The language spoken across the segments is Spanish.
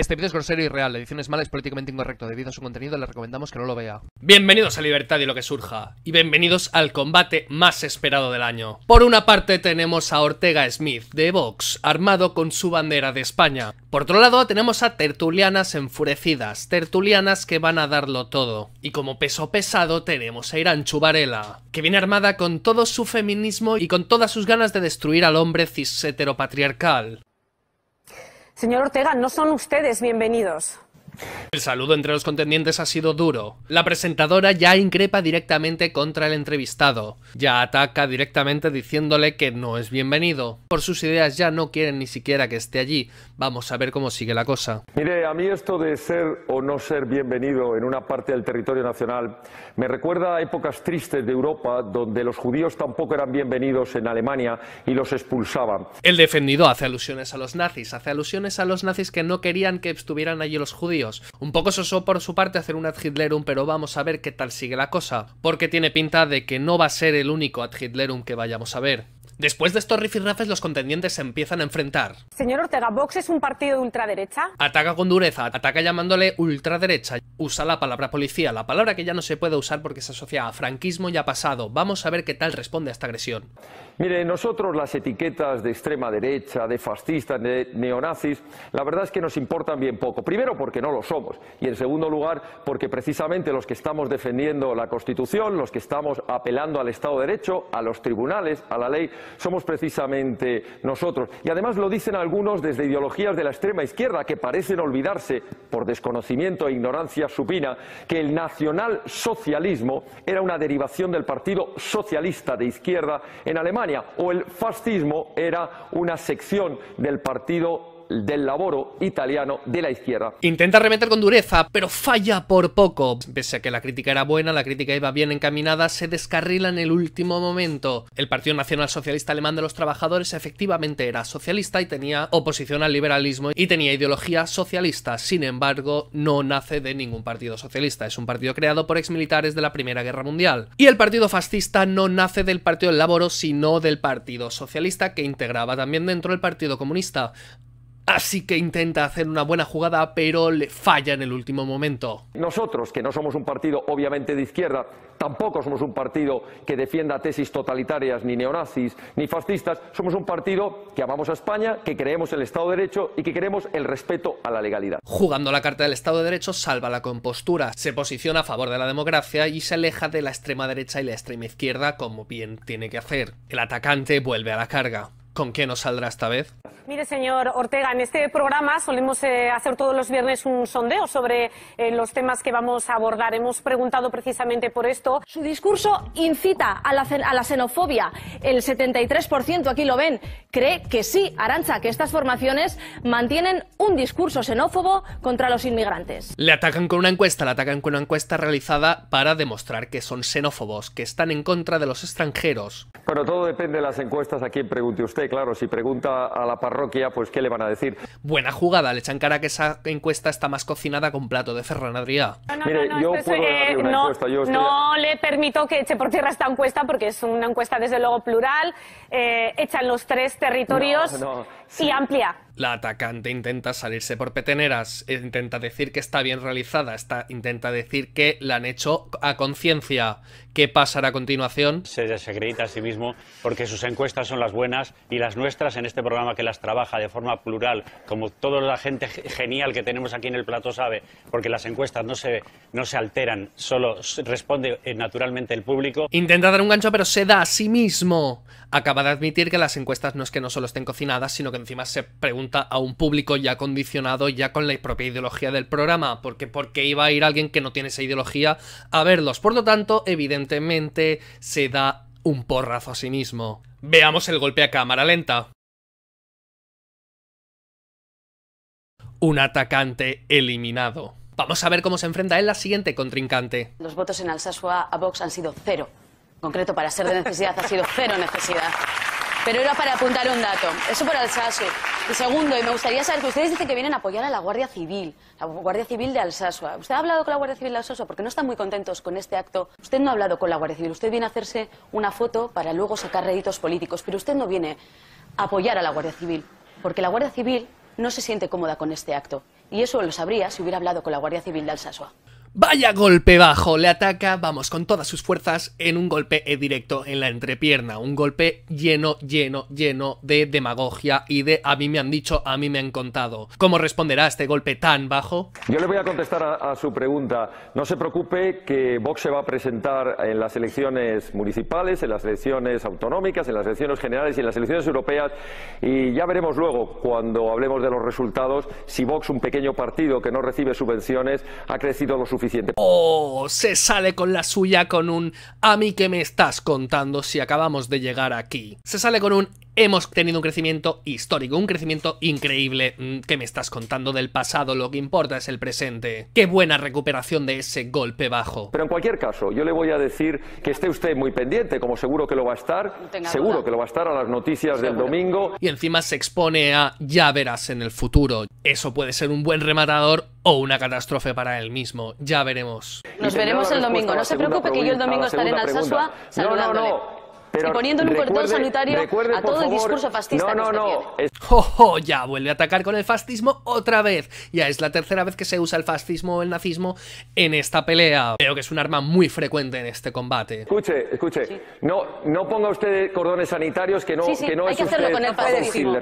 Este vídeo es grosero y real, la edición es mala, es políticamente incorrecto. Debido a su contenido, le recomendamos que no lo vea. Bienvenidos a Libertad y lo que surja, y bienvenidos al combate más esperado del año. Por una parte tenemos a Ortega Smith, de Vox, armado con su bandera de España. Por otro lado tenemos a tertulianas enfurecidas, tertulianas que van a darlo todo. Y como peso pesado tenemos a Irán Chubarela, que viene armada con todo su feminismo y con todas sus ganas de destruir al hombre cis heteropatriarcal. Señor Ortega, no son ustedes bienvenidos. El saludo entre los contendientes ha sido duro. La presentadora ya increpa directamente contra el entrevistado, ya ataca directamente diciéndole que no es bienvenido. Por sus ideas ya no quieren ni siquiera que esté allí. Vamos a ver cómo sigue la cosa. Mire, a mí esto de ser o no ser bienvenido en una parte del territorio nacional me recuerda a épocas tristes de Europa donde los judíos tampoco eran bienvenidos en Alemania y los expulsaban. El defendido hace alusiones a los nazis, hace alusiones a los nazis que no querían que estuvieran allí los judíos un poco soso por su parte hacer un Ad Hitlerum, pero vamos a ver qué tal sigue la cosa, porque tiene pinta de que no va a ser el único Ad Hitlerum que vayamos a ver. Después de estos rifirrafes, los contendientes se empiezan a enfrentar. Señor Ortega, Vox es un partido de ultraderecha. Ataca con dureza, ataca llamándole ultraderecha. Usa la palabra policía, la palabra que ya no se puede usar porque se asocia a franquismo y a pasado. Vamos a ver qué tal responde a esta agresión. Mire, nosotros las etiquetas de extrema derecha, de fascistas, de neonazis, la verdad es que nos importan bien poco. Primero porque no lo somos y en segundo lugar porque precisamente los que estamos defendiendo la Constitución, los que estamos apelando al Estado de Derecho, a los tribunales, a la ley, somos precisamente nosotros. Y además lo dicen algunos desde ideologías de la extrema izquierda que parecen olvidarse, por desconocimiento e ignorancia supina, que el nacionalsocialismo era una derivación del Partido Socialista de Izquierda en Alemania o el fascismo era una sección del Partido del laboro italiano de la izquierda. Intenta remeter con dureza, pero falla por poco. Pese a que la crítica era buena, la crítica iba bien encaminada, se descarrila en el último momento. El Partido Nacional Socialista Alemán de los Trabajadores efectivamente era socialista y tenía oposición al liberalismo y tenía ideología socialista. Sin embargo, no nace de ningún partido socialista. Es un partido creado por exmilitares de la Primera Guerra Mundial. Y el Partido Fascista no nace del Partido del Laboro, sino del Partido Socialista que integraba también dentro del Partido Comunista. Así que intenta hacer una buena jugada, pero le falla en el último momento. Nosotros, que no somos un partido obviamente de izquierda, tampoco somos un partido que defienda tesis totalitarias, ni neonazis, ni fascistas. Somos un partido que amamos a España, que creemos el Estado de Derecho y que queremos el respeto a la legalidad. Jugando la carta del Estado de Derecho, salva la compostura, se posiciona a favor de la democracia y se aleja de la extrema derecha y la extrema izquierda, como bien tiene que hacer. El atacante vuelve a la carga con qué nos saldrá esta vez. Mire, señor Ortega, en este programa solemos eh, hacer todos los viernes un sondeo sobre eh, los temas que vamos a abordar. Hemos preguntado precisamente por esto. Su discurso incita a la, xenofobia. El 73%, aquí lo ven, cree que sí, Arancha, que estas formaciones mantienen un discurso xenófobo contra los inmigrantes. Le atacan con una encuesta, le atacan con una encuesta realizada para demostrar que son xenófobos, que están en contra de los extranjeros. pero todo depende de las encuestas a quien pregunte usted claro, si pregunta a la parroquia, pues ¿qué le van a decir? Buena jugada, le echan cara que esa encuesta está más cocinada con plato de ferranadría. No, le permito que eche por tierra esta encuesta porque es una encuesta desde luego plural, eh, echan los tres territorios. Sí, amplia. La atacante intenta salirse por peteneras, eh, intenta decir que está bien realizada, está, intenta decir que la han hecho a conciencia. ¿Qué pasará a continuación? Se desacredita a sí mismo porque sus encuestas son las buenas y las nuestras en este programa que las trabaja de forma plural, como toda la gente genial que tenemos aquí en el plato sabe, porque las encuestas no se, no se alteran, solo responde eh, naturalmente el público. Intenta dar un gancho pero se da a sí mismo. Acaba de admitir que las encuestas no es que no solo estén cocinadas, sino que encima se pregunta a un público ya condicionado, ya con la propia ideología del programa, porque porque iba a ir alguien que no tiene esa ideología a verlos. Por lo tanto, evidentemente se da un porrazo a sí mismo. Veamos el golpe a cámara lenta. Un atacante eliminado. Vamos a ver cómo se enfrenta en la siguiente contrincante. Los votos en Alsasua a Vox han sido cero. En concreto, para ser de necesidad ha sido cero necesidad. Pero era para apuntar un dato. Eso por Alsasua. Y segundo, me gustaría saber que ustedes dicen que vienen a apoyar a la Guardia Civil, la Guardia Civil de Alsasua. ¿Usted ha hablado con la Guardia Civil de Alsasua? Porque no están muy contentos con este acto. Usted no ha hablado con la Guardia Civil. Usted viene a hacerse una foto para luego sacar réditos políticos. Pero usted no viene a apoyar a la Guardia Civil. Porque la Guardia Civil no se siente cómoda con este acto. Y eso lo sabría si hubiera hablado con la Guardia Civil de Alsasua. Vaya golpe bajo, le ataca, vamos, con todas sus fuerzas en un golpe directo en la entrepierna, un golpe lleno, lleno, lleno de demagogia y de a mí me han dicho, a mí me han contado. ¿Cómo responderá este golpe tan bajo? Yo le voy a contestar a, su pregunta. No se preocupe que Vox se va a presentar en las elecciones municipales, en las elecciones autonómicas, en las elecciones generales y en las elecciones europeas y ya veremos luego, cuando hablemos de los resultados, si Vox, un pequeño partido que no recibe subvenciones, ha crecido lo suficiente ¡Oh! Se sale con la suya con un a mí que me estás contando si acabamos de llegar aquí. Se sale con un hemos tenido un crecimiento histórico, un crecimiento increíble. Mm, que me estás contando del pasado? Lo que importa es el presente. Qué buena recuperación de ese golpe bajo. Pero en cualquier caso, yo le voy a decir que esté usted muy pendiente, como seguro que lo va a estar, seguro que lo va a estar a las noticias del domingo. Y encima se expone a ya verás en el futuro. Eso puede ser un buen rematador o una catástrofe para él mismo. Ya veremos. Nos veremos el domingo. No se preocupe que yo el domingo estaré en Alsasua saludándole y poniéndole un cordón sanitario a todo el discurso fascista. No, no, no. ya vuelve a atacar con el fascismo otra vez. Ya es la tercera vez que se usa el fascismo o el nazismo en esta pelea. Creo que es un arma muy frecuente en este combate. Escuche, escuche. No, no ponga usted cordones sanitarios que no, que no Hay es que hacerlo con el fascismo.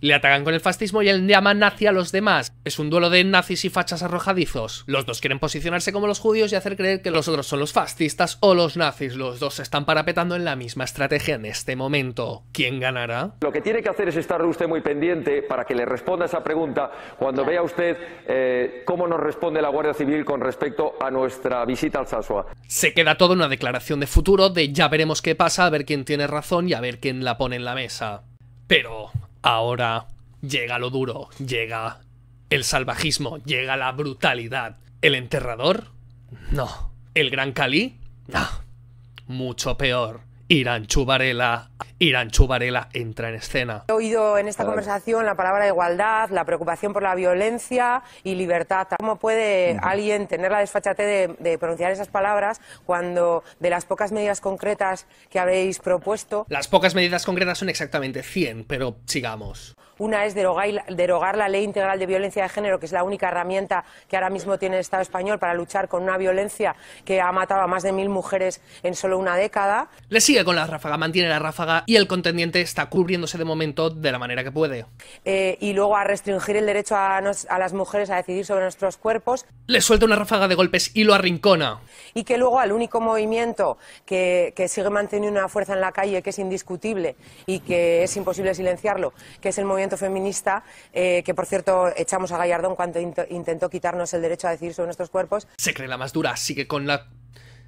Le atacan con el fascismo y él llama nazi a los demás. Es un duelo de nazis y fachas arrojadizos. Los dos quieren posicionarse como los judíos y hacer creer que los otros son los fascistas o los nazis. Los dos se están parapetando en la misma estrategia en este momento, ¿quién ganará? Lo que tiene que hacer es estar usted muy pendiente para que le responda esa pregunta cuando vea usted eh, cómo nos responde la Guardia Civil con respecto a nuestra visita al Sasua. Se queda todo una declaración de futuro de ya veremos qué pasa, a ver quién tiene razón y a ver quién la pone en la mesa. Pero ahora llega lo duro, llega el salvajismo, llega la brutalidad. ¿El enterrador? No. ¿El gran Cali? No. Mucho peor. Irán Chubarela Irán Chubarela entra en escena. He oído en esta conversación la palabra igualdad, la preocupación por la violencia y libertad. ¿Cómo puede alguien tener la desfachate de, pronunciar esas palabras cuando de las pocas medidas concretas que habéis propuesto? Las pocas medidas concretas son exactamente 100, pero sigamos. Una es derogar, derogar la ley integral de violencia de género, que es la única herramienta que ahora mismo tiene el Estado español para luchar con una violencia que ha matado a más de mil mujeres en solo una década. Le sigue con la ráfaga, mantiene la ráfaga y el contendiente está cubriéndose de momento de la manera que puede. Eh, y luego a restringir el derecho a, las mujeres a decidir sobre nuestros cuerpos. Le suelta una ráfaga de golpes y lo arrincona. Y que luego al único movimiento que, sigue manteniendo una fuerza en la calle que es indiscutible y que es imposible silenciarlo, que es el movimiento feminista, eh, que por cierto echamos a Gallardón cuando intentó quitarnos el derecho a decidir sobre nuestros cuerpos. Se cree la más dura, sigue con la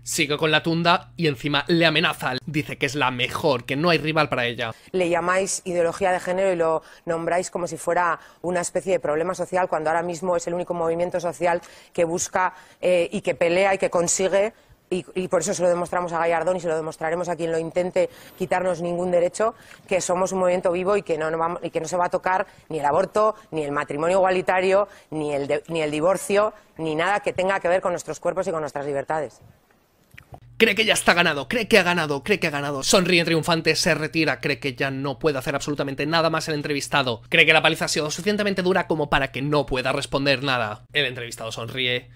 sigue con la tunda y encima le amenaza. Dice que es la mejor, que no hay rival para ella. Le llamáis ideología de género y lo nombráis como si fuera una especie de problema social, cuando ahora mismo es el único movimiento social que busca eh, y que pelea y que consigue y, por eso se lo demostramos a Gallardón y se lo demostraremos a quien lo intente quitarnos ningún derecho, que somos un movimiento vivo y que no, se va a tocar ni el aborto, ni el matrimonio igualitario, ni el divorcio, ni nada que tenga que ver con nuestros cuerpos y con nuestras libertades. Cree que ya está ganado, cree que ha ganado, cree que ha ganado. Sonríe triunfante, se retira, cree que ya no puede hacer absolutamente nada más el entrevistado. Cree que la paliza ha sido suficientemente dura como para que no pueda responder nada. El entrevistado sonríe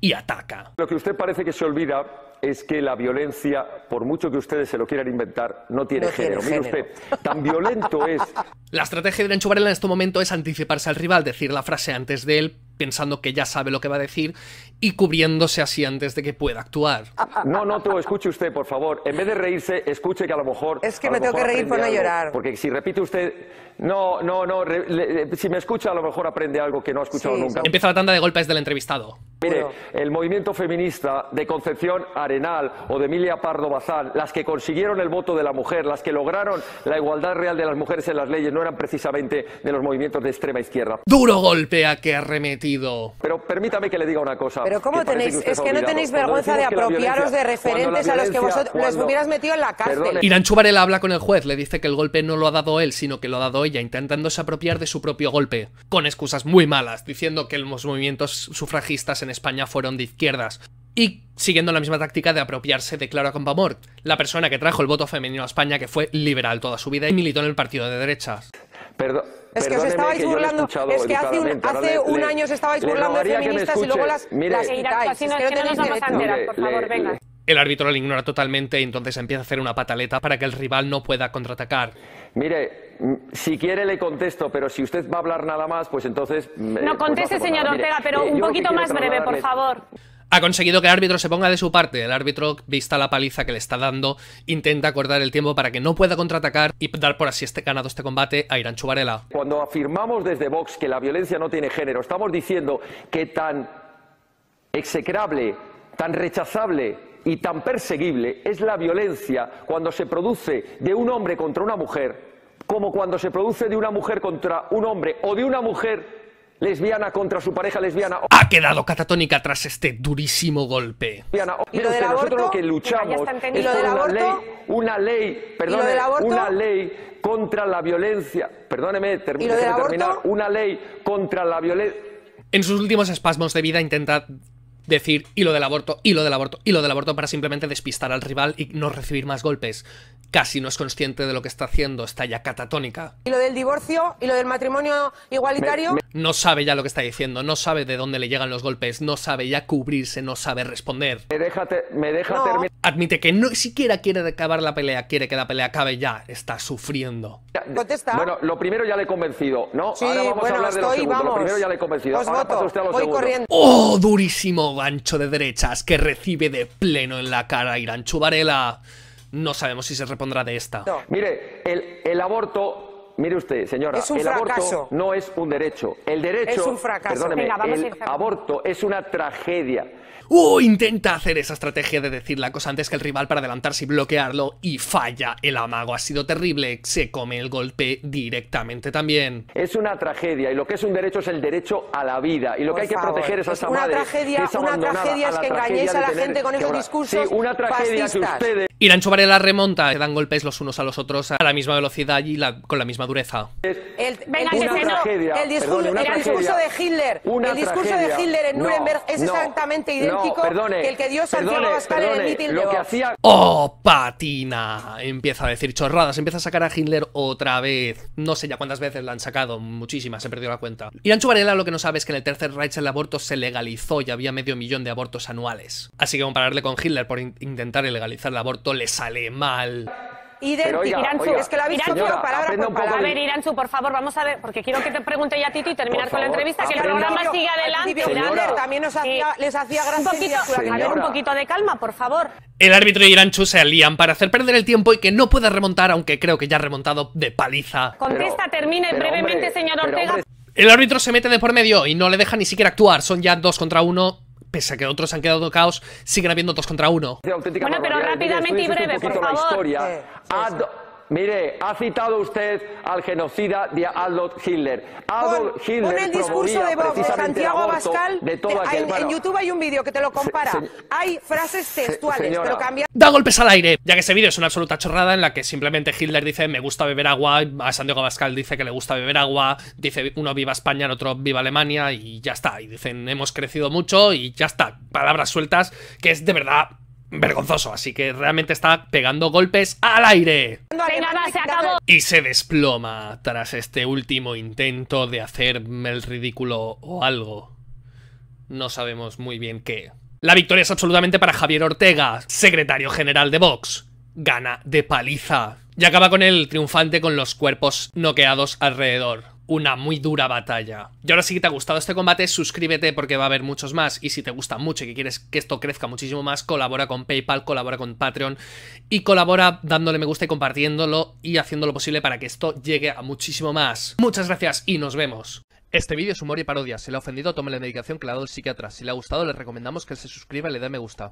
y ataca. Lo que usted parece que se olvida es que la violencia, por mucho que ustedes se lo quieran inventar, no tiene género. Mire usted, tan violento es. La estrategia de Rencho en este momento es anticiparse al rival, decir la frase antes de él pensando que ya sabe lo que va a decir y cubriéndose así antes de que pueda actuar. No, no, tú, escuche usted, por favor. En vez de reírse, escuche que a lo mejor... Es que me tengo que reír por no llorar. porque si repite usted no, no, no. si me escucha, a lo mejor aprende algo que no ha escuchado nunca. Empieza la tanda de golpes del entrevistado. Mire, el movimiento feminista de Concepción Arenal o de Emilia Pardo Bazán, las que consiguieron el voto de la mujer, las que lograron la igualdad real de las mujeres en las leyes, no eran precisamente de los movimientos de extrema izquierda. Duro golpe a que ha remetido. Pero permítame que le diga una cosa. Pero ¿cómo tenéis? es que no tenéis vergüenza de apropiaros de referentes a los que vosotros los hubieras metido en la cárcel. Irán Chubarela habla con el juez, le dice que el golpe no lo ha dado él, sino que lo ha dado ella intentándose apropiar de su propio golpe, con excusas muy malas, diciendo que los movimientos sufragistas en España fueron de izquierdas, y siguiendo la misma táctica de apropiarse de Clara Compamort, la persona que trajo el voto femenino a España que fue liberal toda su vida y militó en el partido de derechas. Es que hace un, año os estabais burlando de feministas y luego las, las que no por favor, venga. El árbitro lo ignora totalmente y entonces empieza a hacer una pataleta para que el rival no pueda contraatacar. Mire, mm, si quiere le contesto, pero si usted va a hablar nada más, pues entonces... Mm, eh, no conteste, señor Ortega, pero eh, un poquito más breve, por favor. Ha conseguido que el árbitro se ponga de su parte. El árbitro, vista la paliza que le está dando, intenta acordar el tiempo para que no pueda contraatacar y dar por así este ganado este combate a Irán Chubarela. Cuando afirmamos desde Vox que la violencia no tiene género, estamos diciendo que tan execrable, tan rechazable y tan perseguible es la violencia cuando se produce de un hombre contra una mujer como cuando se produce de una mujer contra un hombre o de una mujer lesbiana contra su pareja lesbiana. Ha quedado catatónica tras este durísimo golpe. ¿Y lo aborto? nosotros lo que luchamos es una ley, una ley, una ley contra la violencia. Perdóneme, termina terminar. Una ley contra la violencia. En sus últimos espasmos de vida intenta decir y lo del aborto, y lo del aborto, y lo del aborto para simplemente despistar al rival y no recibir más golpes. Casi no es consciente de lo que está haciendo, está ya catatónica. Y lo del divorcio y lo del matrimonio igualitario. No sabe ya lo que está diciendo, no sabe de dónde le llegan los golpes, no sabe ya cubrirse, no sabe responder. Me deja, me terminar. Admite que no siquiera quiere acabar la pelea, quiere que la pelea acabe ya, está sufriendo. Contesta. Bueno, lo primero ya le he convencido, ¿no? Sí, Ahora vamos bueno, a hablar de lo Lo primero ya le he convencido. Voy corriendo. ¡Oh, durísimo! gancho de derechas que recibe de pleno en la cara Irán Chubarela. No sabemos si se repondrá de esta. mire, el aborto Mire usted, señora, el aborto no es un derecho. El derecho. Es un fracaso. aborto es una tragedia. Uh, intenta hacer esa estrategia de decir la cosa antes que el rival para adelantarse y bloquearlo y falla. El amago ha sido terrible, se come el golpe directamente también. Es una tragedia y lo que es un derecho es el derecho a la vida y lo que hay que proteger es a esa una madre. Tragedia, es una tragedia es que engañéis a la gente con esos discursos. Sí, una tragedia ustedes Irán Varela remonta, se dan golpes los unos a los otros a la misma velocidad y con la misma dureza. El, discurso, de Hitler, en Nuremberg es exactamente idéntico que el que dio Santiago en el ¡Oh, patina! Empieza a decir chorradas, empieza a sacar a Hitler otra vez. No sé ya cuántas veces la han sacado, muchísimas, se perdió la cuenta. Irán Varela lo que no sabe es que en el tercer Reich el aborto se legalizó y había medio millón de abortos anuales. Así que compararle con Hitler por intentar legalizar el aborto le sale mal. Pero es que lo ha visto por A ver, Iranzu, por favor, vamos a ver, porque quiero que te pregunte ya a Tito y terminar con la entrevista, que el programa siga adelante. también nos hacía, eh, les hacía gran un poquito, a ver, un poquito de calma, por favor. El árbitro y Iranchu se alían para hacer perder el tiempo y que no pueda remontar, aunque creo que ya ha remontado de paliza. Contesta, termine brevemente, señor Ortega. El árbitro se mete de por medio y no le deja ni siquiera actuar. Son ya dos contra uno pese a que otros han quedado caos siguen habiendo dos contra uno. Bueno, pero rápidamente y breve, por favor. Ah, Mire, ha citado usted al genocida de Adolf Hitler. Adolf Hitler con el discurso de Santiago Abascal. en YouTube hay un vídeo que te lo compara. hay frases textuales, pero cambia... Da golpes al aire, ya que ese vídeo es una absoluta chorrada en la que simplemente Hitler dice me gusta beber agua, a Santiago Abascal dice que le gusta beber agua, dice uno viva España, el otro viva Alemania y ya está. Y dicen hemos crecido mucho y ya está. Palabras sueltas que es de verdad vergonzoso, así que realmente está pegando golpes al aire. Y se desploma tras este último intento de hacerme el ridículo o algo. No sabemos muy bien qué. La victoria es absolutamente para Javier Ortega, secretario general de Vox. Gana de paliza. Y acaba con él triunfante con los cuerpos noqueados alrededor una muy dura batalla. Y ahora sí que te ha gustado este combate, suscríbete porque va a haber muchos más. Y si te gusta mucho y que quieres que esto crezca muchísimo más, colabora con PayPal, colabora con Patreon y colabora dándole me gusta y compartiéndolo y haciendo lo posible para que esto llegue a muchísimo más. Muchas gracias y nos vemos. Este vídeo es humor y parodia. Si le ha ofendido, tome la medicación que le ha dado el psiquiatra. Si le ha gustado, le recomendamos que se suscriba y le dé me gusta.